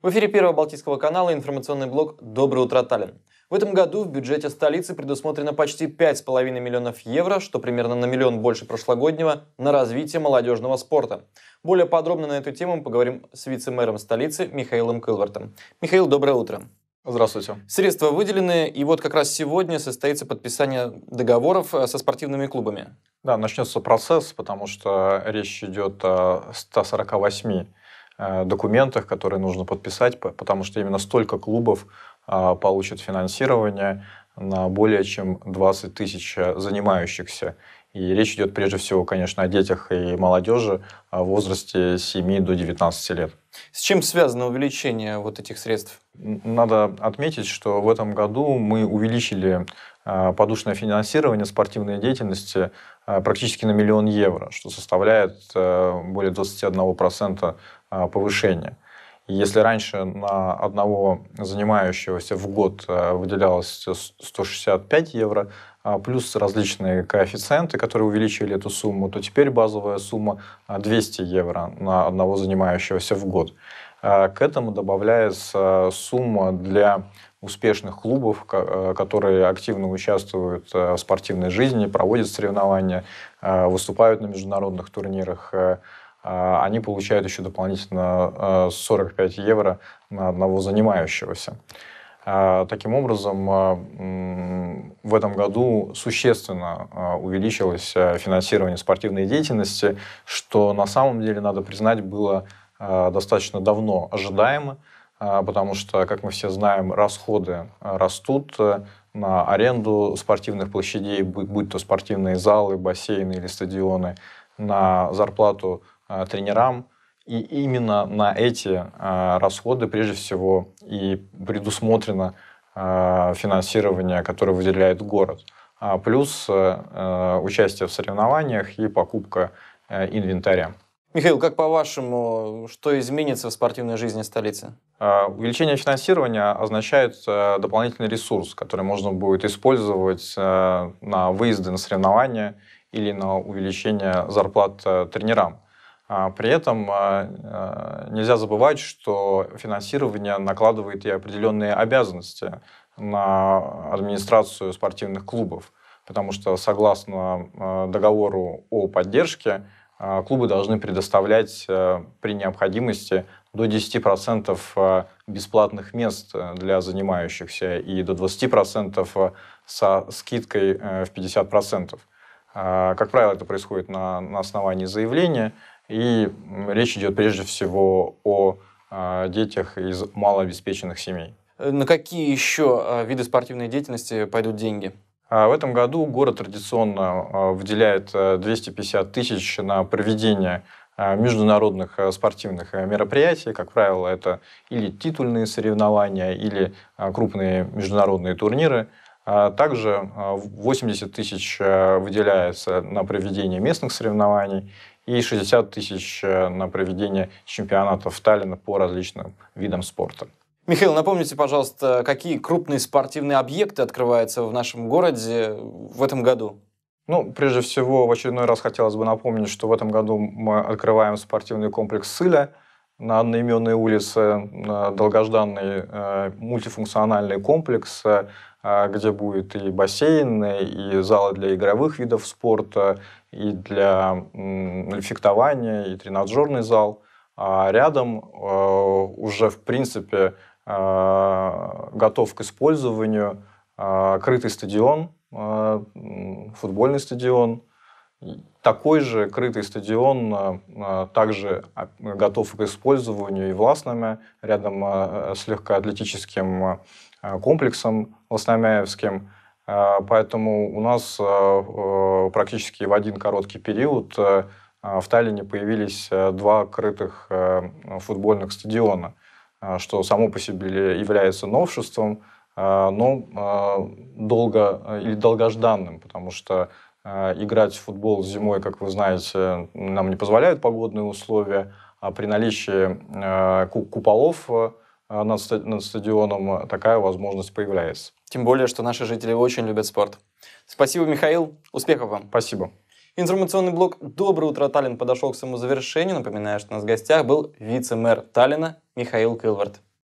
В эфире Первого Балтийского канала информационный блог «Доброе утро, Таллин». В этом году в бюджете столицы предусмотрено почти 5,5 миллионов евро, что примерно на миллион больше прошлогоднего, на развитие молодежного спорта. Более подробно на эту тему мы поговорим с вице-мэром столицы Михаилом Кылвартом. Михаил, доброе утро. Здравствуйте. Средства выделены, и вот как раз сегодня состоится подписание договоров э, со спортивными клубами. Да, начнется процесс, потому что речь идет о 148 Э, документах, которые нужно подписать, потому что именно столько клубов а, получат финансирование на более чем 20 тысяч э, занимающихся. И речь идет прежде всего, конечно, о детях и молодежи а, в возрасте 7 до 19 лет. С чем связано увеличение вот этих средств? Надо отметить, что в этом году мы увеличили а, подушное финансирование спортивной деятельности э, практически на миллион евро, что составляет э, более 21% а, повышения. если раньше на одного занимающегося в год э, выделялось 165 евро, а, плюс различные коэффициенты, которые увеличивали эту сумму, то теперь базовая сумма 200 евро на одного занимающегося в год. А, к этому добавляется а, сумма для успешных клубов, а, которые активно участвуют в спортивной жизни, проводят соревнования, выступают на международных турнирах. Э, они получают еще дополнительно 45 евро на одного занимающегося. Таким образом, в этом году существенно увеличилось финансирование спортивной деятельности, что на самом деле, надо признать, было Э, достаточно давно ожидаемы, э, потому что, как мы все знаем, расходы э, растут на аренду спортивных площадей, будь то спортивные залы, бассейны или стадионы, на зарплату тренерам. И именно на эти расходы прежде всего и предусмотрено финансирование, которое выделяет город. А плюс участие в соревнованиях и покупка инвентаря. Михаил, как по-вашему, что изменится в спортивной жизни столицы? А, увеличение финансирования означает э, дополнительный ресурс, который можно будет использовать э, на выезды на соревнования или на увеличение зарплат э, тренерам. А, при этом нельзя забывать, что финансирование накладывает и определенные обязанности на администрацию спортивных клубов, потому что согласно договору о поддержке а, клубы должны предоставлять э, при необходимости до 10% э, бесплатных мест э, для занимающихся и до 20% со скидкой в 50%. А, как правило, это происходит на, на основании заявления, и речь идет прежде всего о детях из малообеспеченных семей. На какие еще виды спортивной деятельности пойдут деньги? А в этом году город традиционно а, выделяет 250 э, тысяч на проведение а, международных э, спортивных э, мероприятий. Как правило, это или титульные соревнования, или крупные международные турниры. Также 80 тысяч выделяется на проведение местных соревнований и 60 тысяч на проведение чемпионатов Таллина по различным видам спорта. Михаил, напомните, пожалуйста, какие крупные спортивные объекты открываются в нашем городе в этом году? Ну, прежде всего, в очередной раз хотелось бы напомнить, что в этом году мы открываем спортивный комплекс «Сыля», на одноименной улице долгожданный э, мультифункциональный комплекс, э, где будет и бассейн, и залы для игровых видов спорта, и для э, фехтования, и тренажерный зал. А рядом э, уже, в принципе, Э, готов к использованию. Э, крытый стадион, э, футбольный стадион. Такой же крытый стадион также готов к использованию и властными, рядом с легкоатлетическим комплексом Лосномяевским. Поэтому у нас практически в один короткий период в Таллине появились два крытых футбольных стадиона – а, что само по себе является новшеством, а, но а, долго э, или долгожданным, потому что играть в футбол зимой, как вы знаете, нам не позволяют погодные условия, а при наличии куполов э, над стадионом э, такая возможность появляется. Тем более, что наши жители очень любят спорт. Спасибо, Михаил. Успехов вам. Спасибо. Информационный блок «Доброе утро, Таллин» подошел к своему завершению. Напоминаю, что у нас в гостях был вице-мэр Таллина Михаил Кылвард.